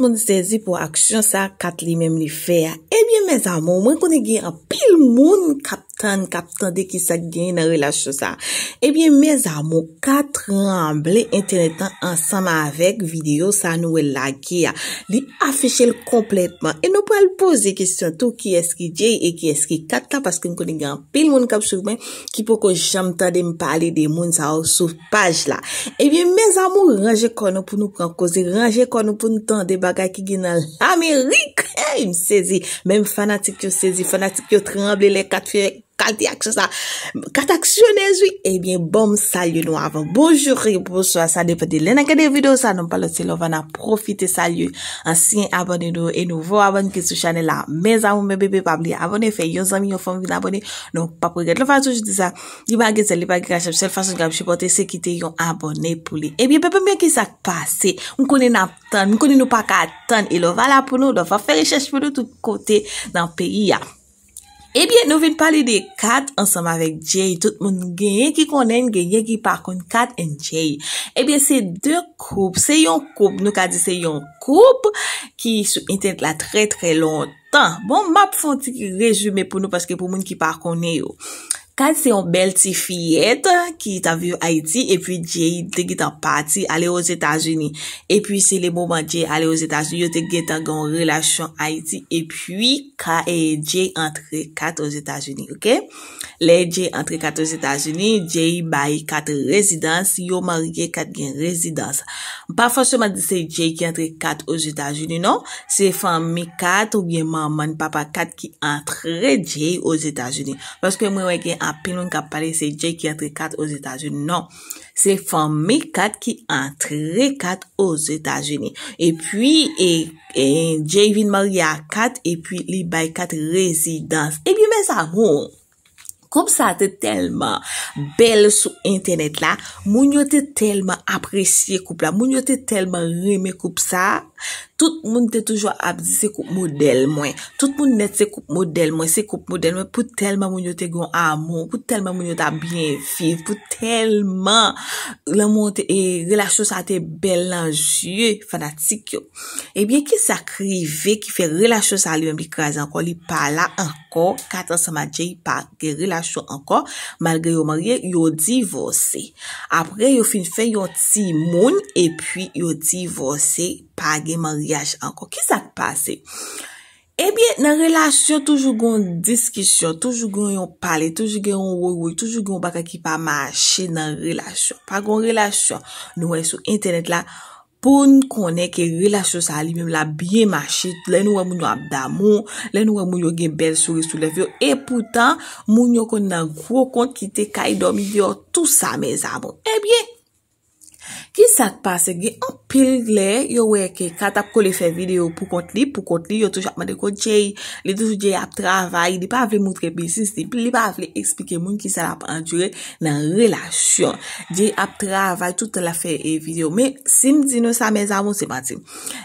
moun sezi pou aksyon sa kat li mem li fer. Ebyen, mè zan moun, mwen kon e gen a pil moun kat Kap s'tande ki sa geni nan relasyon sa. Ebyen, me zamou, kat remble internetan ansama avek video sa nouwe lagi ya. Li afichel kompletman. E nou po alpoze kisyon tou ki eski djei e ki eski kat la. Paske m kone gen apil moun kap choukmen. Ki pou ko jam ta de m pale de moun sa ou sou page la. Ebyen, me zamou, ranje kono pou nou kankoze. Ranje kono pou nou tan de bagay ki genal. Ame rik! E mi sezi. Mem fanatik yo sezi. Fanatik yo tre remble le kat fere. Kat aksyonè zwi, ebyen bom salyon nou avan. Bon juri, bon soya, sa depote. Len akade video sa, non palote. Lo van aprofite salyon. Asyen abonè nou, e nou vo abonè ki sou chanel la. Meza ou mebebe, pabli abonè fe. Yon zami yon fom vin abonè, nou pa pou gèd. Non fapou jouti sa, li bagè zè, li bagè kachèm. Sel fasyon gè ap chupote, se ki te yon abonè pou li. Ebyen pepe mè ki sa kpase. Mkounen ap ton, mkounen nou pa ka ton. E lo vala pou nou, lo va fe rechèche pou nou tout kote nan peyi ya Ebyen eh nou vin pali de kat ansam avek djey. Tout moun genye ki konen genye ki parkon kat eh en djey. Ebyen se de koup. Se yon koup nou ka di se yon koup ki sou internet la tre tre lontan. Bon map fon ti ki rejume pou nou paske pou moun ki parkone yo. kat se yon bel ti fiyet ki tan vive Haiti epi jay te git an pati ale o Zeta Zuni epi se le mouman jay ale o Zeta Zuni yo te git an gen relasyon Haiti epi ka e jay entre kat o Zeta Zuni le jay entre kat o Zeta Zuni jay bay kat rezidans yo marye kat gen rezidans pa fosman se jay ki entre kat o Zeta Zuni non? se fan mi kat ou gen maman papa kat ki entre jay o Zeta Zuni paske mouman gen entre kat o Zeta Zuni Pèloun ka pale, se jè ki entre kat ou zetajouni. Non, se fèmè kat ki entre kat ou zetajouni. E pwi, e, e, jè vin maria kat, e pwi li bay kat rezidans. E pwi, mè sa, wou, kom sa te tèlman bel sou internet la, moun yo te tèlman apresye koup la, moun yo te tèlman remè koup sa, sa. Tout moun te toujwa apzi se koup model mwen. Tout moun net se koup model mwen. Se koup model mwen pou telman moun yo te goun amon. Pou telman moun yo ta bien viv. Pou telman la moun te e relasyon sa te belanjye. Fanatik yo. Ebyen eh ki sa krive ki fe relasyon sa li wèm bi krezi ankon. Li pala ankon. Katan sa ma djey pa ge relasyon ankon. Malge yo marye yo divose. Apre yo fin fe yo ti moun e pi yo divose pa ge marye. Gaj anko, ki sak pase? Ebyen, eh nan relasyon toujou goun diskisyon, toujou goun yon pale, toujou goun woy woy, toujou goun baka ki pa mache nan relasyon. Pa goun relasyon, nouwe eh, sou internet la, pou nou konen ke relasyon sa li mèm la, biye mache, lè nouwe eh, moun yo abdamon, lè nouwe moun yo gen bel soure sou levyo, e poutan, moun yo kon nan gwo kont ki te kay domi vyo, tout sa mez amon. Ebyen! Ki sa te pase ge, an pil gle, yo weke kat ap kole fe video pou kont li, pou kont li yo touj ap made kon chey, li touj chey ap travay, li pa avle moutre bisis, li pa avle ekspike moun ki sa la ap anture nan relasyon. Chey ap travay tout la fe e video, me sim zinou sa me zavon se bati.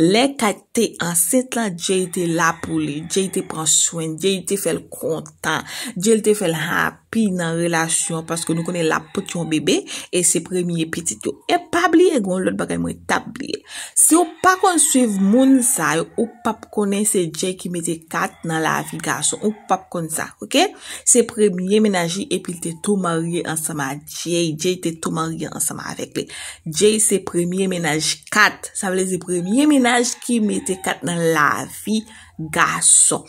Le kat te anset lan chey te la pou li, chey te pran chwen, chey te fel kontan, chey te fel hap. pi nan relasyon paske nou kone la potyon bebe e se premye petit yo e pabli e gwen lout bagay mwen tabli se yo pa konsuiv moun sa yo ou pap kone se djey ki mete kat nan lavi gason ou pap kone sa, ok? se premye menaji e pil te tou marye ansama djey, djey te tou marye ansama avek le djey se premye menaj kat sa vle se premye menaj ki mete kat nan lavi gason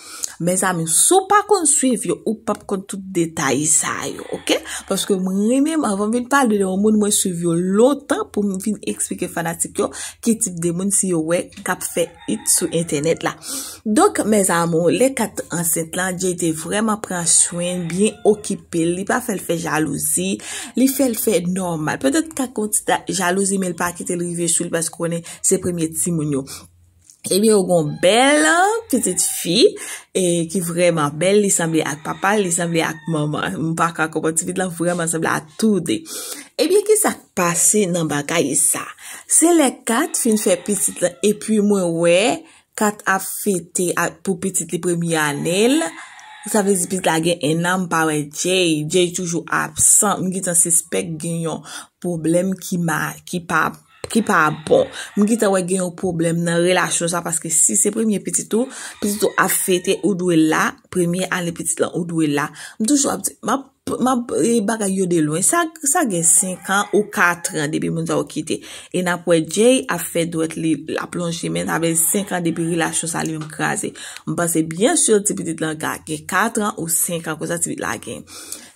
me zami sou pa konsuiv yo ou pap kone tout detayi Sa yo, ok? Paske mwen reme, mwen vin pal de yon moun mwen souvi yo loutan pou mwen vin eksplike fanatik yo ki tip de moun si yo we kap fe it sou internet la. Dok, mez amon, le kat ansen lan, diye ite vreman pran souen, bien okipe, li pa fel fe jalouzi, li fel fe normal. Petot kak konti ta jalouzi, men lpa kitel rive choul, paske wene se premiye timoun yo. Ebyen eh ou gon bel, pitit fi, ki vreman bel lisemble ak papa, lisemble ak mama, mpaka kompati fit lan vreman semble atou de. Ebyen ki sak pase nan baka yisa? Se le kat fin fe pitit lan, epi mwen we, kat ap fete ak pou pitit li premye anel, sa vezipit la gen enanm pa we, djey, djey toujou ap san, mgi tan sespek genyon problem ki pa ap. Ki pa bon, mwen ki te wè gen yon problem nan relasyon sa. Paske si se premiye petitou, petitou a fete ou dwe la. premye an li pitit lan ou dwe la. M toujwa, ma baga yode lwen, sa gen 5 an ou 4 an debi moun sa wakite. E napwe, djey a fe dwet li la plonjime, ta be 5 an debi rila chousa li m krasi. Bon, m pase, byen sure, ti pitit lan ga gen 4 an ou 5 an, kwa sa ti pit la gen.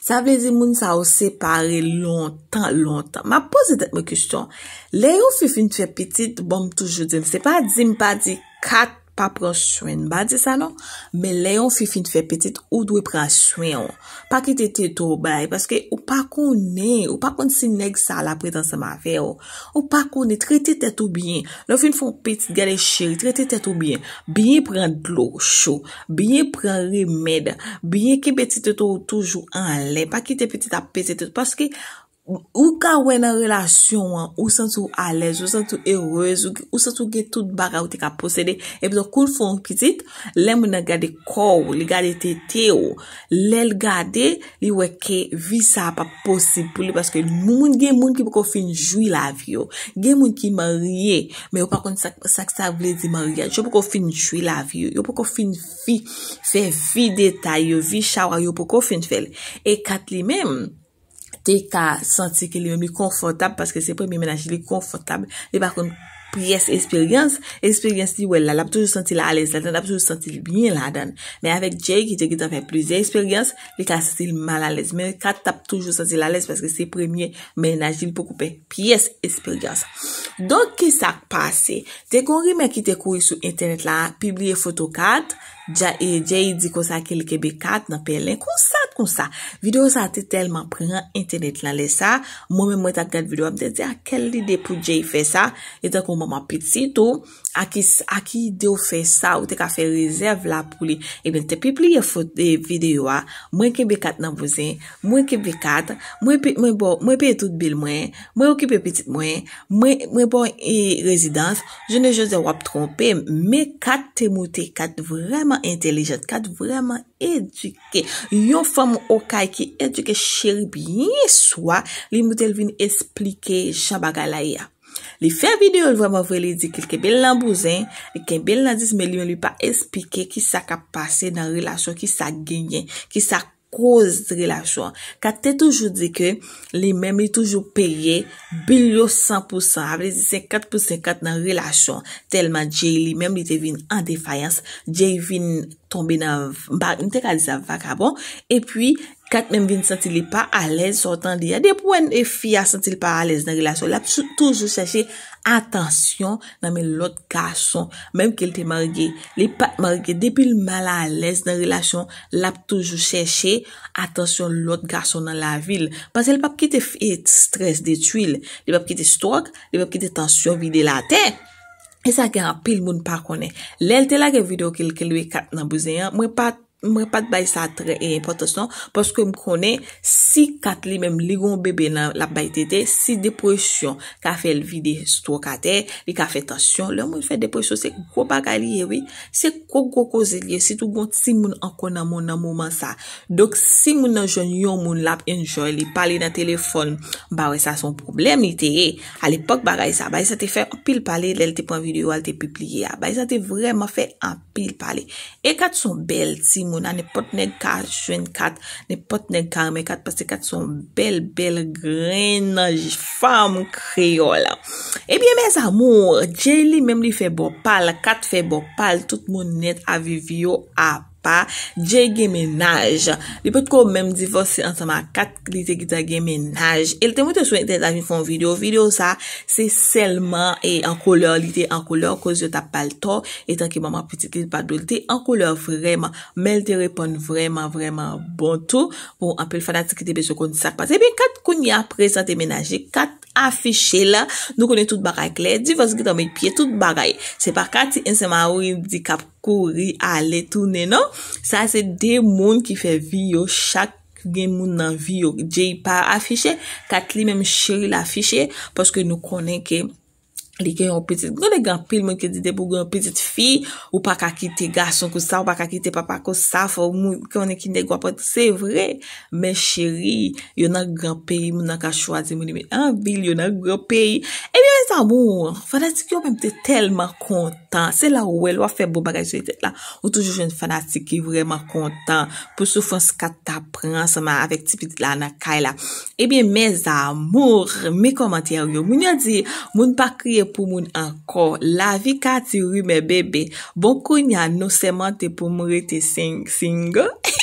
Sa vlezi, moun sa w separe lontan, lontan. Ma pose det me kistyon, le yo fifin twe pitit, bom toujou di, se pa di m pa di 4, pa pronswen. Ba di sa nou? Me leyon fi fin fè petit, ou dwe pronswen. Pa ki te tetou bay, paske ou pa konen, ou pa konen si neg sa la pretense ma veyo. Ou pa konen, trete tetou byen. Nou fin fon petit gade cheri, trete tetou byen. Byen pren blochou, byen pren remèd, byen ki petit tetou toujou anle, pa ki te petit apetit. Paske, Ou ka wè nan relasyon wè, ou san tou alez, ou san tou ewez, ou san tou ge tout baga ou te ka posede, epi do koul fon pizit, lè moun nan gade kou, li gade te te ou, lè l gade, li wè ke vi sa pa posibli, paske moun gen moun ki pou kon fin jwi la vyo, gen moun ki marye, me yo pa kon sak sa vlezi marye, yo pou kon fin jwi la vyo, yo pou kon fin vi, fe vi detay yo, vi chawa, yo pou kon fin fel. E kat li menm, te ka santi ke li menaj li konfortab paske se premi menaj li konfortab li bakon piyes esperyans esperyans li wèl la, la ap toujou santi la alèz la dan, la ap toujou santi li byen la dan men avèk djèy ki djèy ki tan fèm plizè esperyans li ka santi malalèz men kat tap toujou santi la alèz paske se premi menaj li pou koupè piyes esperyans donk ki sa kpase te kongri men ki te kouy sou internet la pibliye fotokat djèy di konsa ke li kebe kat nan pelen konsa kon sa. Videyo sa te telman prenan internet lan le sa. Mwen mwen mwen tan ken videyo, mwen te te akel ah, lide pou jay fe sa. E tan kon mwen mwen piti to. Aki de ou fe sa ou te ka fe rezerv la pou li. E ben te pipi ye fote videyo a. Mwen kebe kat nan bozen. Mwen kebe kat. Mwen pe etout bil mwen. Mwen okipe piti mwen. Mwen bon, bon rezidans. Je ne jose wap trompe. Me kat te mouti. Kat vreman entelejant. Kat vreman eduke. Yon fa mwen okay ki eduke cheri biye swa, li mwen telvin esplike chan baga la ya. Li fe video, li vwe mwen vwe li di kilke bel nanbouzen, li ken bel nan diz me li yon li pa esplike ki sa ka pase nan relasyon, ki sa genyen, ki sa kapase, kouz relasyon. Kat te toujou di ke, li mem li toujou peye, bil yo 100%, ap li se 4% nan relasyon, telman dje li, mem li te vin an defayans, dje vin tombe nan, mbak, nite ka di sa vakabon, e pwi, Kat mèm vin santi li pa alez sotan di ya. De pou wèn e fia santi li pa alez nan relasyon. Lap sou toujou chèche atensyon nan men lout gason. Mèm ke lte marge. Li pat marge depil mal alez nan relasyon. Lap toujou chèche atensyon lout gason nan la vil. Pansè li pap ki te fè et stres de twil. Li pap ki te stok. Li pap ki te tansyon vide la te. E sa gen apil moun pa konè. Lèl te lage video ke lke lwe kat nan bouzeyan. Mwen pat. mre pat bay sa tre e importason poske m kone si kat li menm ligon bebe nan lap bay tete si depresyon ka fe l vide sto kate, li ka fe tansyon lè m wè fè depresyon se kou bagay li eh se kou kou kou zè li eh, si tou goun ti moun an konan moun nan mouman sa dok si moun nan joun yon moun lap enjoy li pale nan telefon ba wè sa son problem ni teye eh. al epok bagay sa, bay sa te fè an pil pale lè l te pon video al te publie ah, bay sa te vreman fè an pil pale e kat son bel ti moun Nè pot nè karswen kat, nè pot nè karmè kat Pase kat son bel bel grena jifam kriyola Ebyè eh mè zamor, djeli mèm li febo pal Kat febo pal, tout moun net avivyo ap pa, dje gen menaj. Li pot ko mem divos se ansama kat li te gita gen menaj. El te mwite souen te zavin fon video. Video sa se selman e an kolor li te an kolor, koz yo ta pal to etan ki mwaman petit li pat do, li te an kolor vreman, men te repon vreman, vreman bon tou. Ou bon, apel fanatik ki te beso kon disak pat. E bin kat koun ya prezante menajik, kat afishe la, nou konen tout bagay klet, divos ki ta mwen pye tout bagay. Se pa kat se ansama ou yon di kap kouri ale toune, non? Sa se de moun ki fe vi yo, chak gen moun nan vi yo, je yi pa afishe, kat li menm che yi la afishe, poske nou konen ke... li ke yon piti, nou le gampil moun ki dite pou goun piti fi, ou pa ka kite gason ko sa, ou pa ka kite papa ko sa pou moun ki moun e kine gwa poti, se vre men cheri yon nan goun peyi, moun nan ka chwazi moun e men an vil, yon nan goun peyi e eh bie men amour, fanatik yon men te telman kontan, se la ou el wafen bo bagay sou ete la, ou toujou jen fanatik yon vreman kontan pou sou fons kat apren, se ma avek tipit la nan kay la e eh bie men amour, men komantiyan yon, moun yon di, moun pa kriye pou moun ankor. La vika ti rime bebe, bonkou nyan nou seman te pou mou rete singo.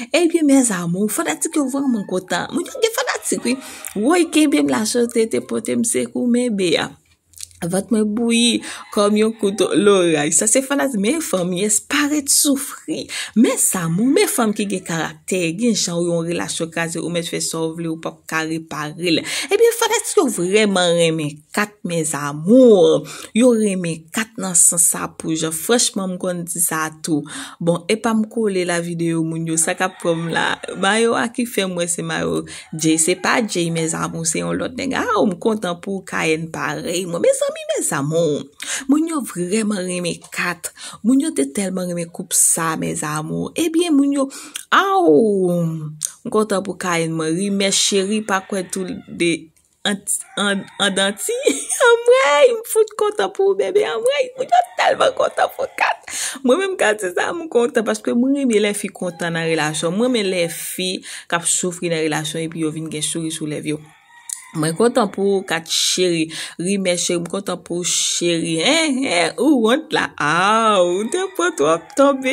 Ebyen eh men zaman, mwen fanatik yo vwen mwen kota, mwen yon gen fanatik yon, woy ke bem lachote te pote mse kou mwen beya, vat mwen bouyi kom yon koto loray, sa se fanatik men fami es paret soufri, men zaman, men fami ki gen karakter, gen chan yon relasyon kaze ou men fwe sovle ou pa kare parele, ebyen eh fanatik yo vreman reme kat. Mez amour, yo reme kat nan san sa pouja. Frèchman m kon dizatou. Bon, e pa m kole la videyo moun yo. Sa ka prom la. Mayo akifè mwen se mayo. Dje, se pa dje yon mez amour. Se yon ah, lot denge. A ou m kontan pou kayen parey moun. Mez ami, mez amour. Moun yo vreman reme kat. Moun yo de telman reme koup sa mez amour. Ebyen moun yo. A ou m kontan pou kayen moun. Rime cheri pa kwen tou de... An danti Mwen mwen foute kontan pou bebe Mwen mwen foute kontan pou kat Mwen mwen mwen kat se sa mwen kontan Paske mwen mwen mwen lè fi kontan nan relasyon Mwen mwen mwen lè fi kap soufri nan relasyon E pi yo vin gen souri sou lev yo Mwen kontan pou kat cheri Mwen mwen cheri mwen kontan pou cheri He he Ou want eh, eh, la ah, Ou te pot wap tombe